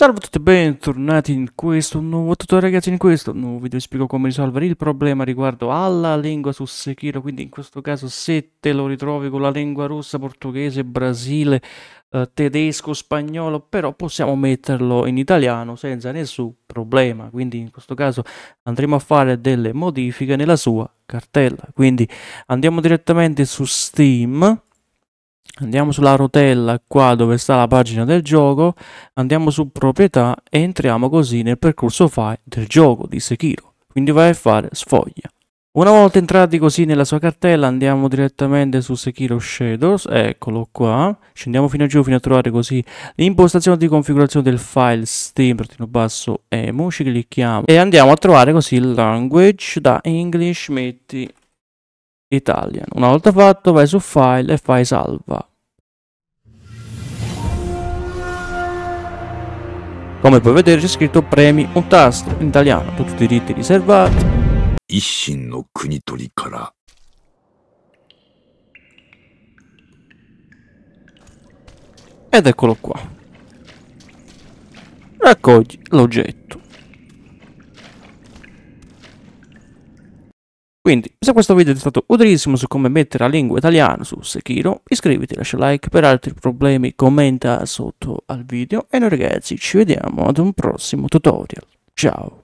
Salve a tutti e bentornati in questo nuovo tutorial ragazzi, in questo nuovo video vi spiego come risolvere il problema riguardo alla lingua su Sekiro, quindi in questo caso se te lo ritrovi con la lingua russa, portoghese, brasile, eh, tedesco, spagnolo, però possiamo metterlo in italiano senza nessun problema, quindi in questo caso andremo a fare delle modifiche nella sua cartella, quindi andiamo direttamente su Steam, andiamo sulla rotella qua dove sta la pagina del gioco, andiamo su proprietà e entriamo così nel percorso file del gioco di Sekiro. Quindi vai a fare sfoglia. Una volta entrati così nella sua cartella andiamo direttamente su Sekiro Shadows, eccolo qua, scendiamo fino a giù fino a trovare così l'impostazione di configurazione del file steam-emu, ci clicchiamo e andiamo a trovare così il language da English metti Italian. Una volta fatto vai su file e fai salva. Come puoi vedere c'è scritto premi un tasto in italiano, tutti i diritti riservati. Ishin no Kunitori kara. Ed eccolo qua. Raccogli l'oggetto. Quindi, se questo video è stato utilissimo su come mettere la lingua italiana su Sekiro, iscriviti, lascia like, per altri problemi commenta sotto al video e noi ragazzi ci vediamo ad un prossimo tutorial. Ciao!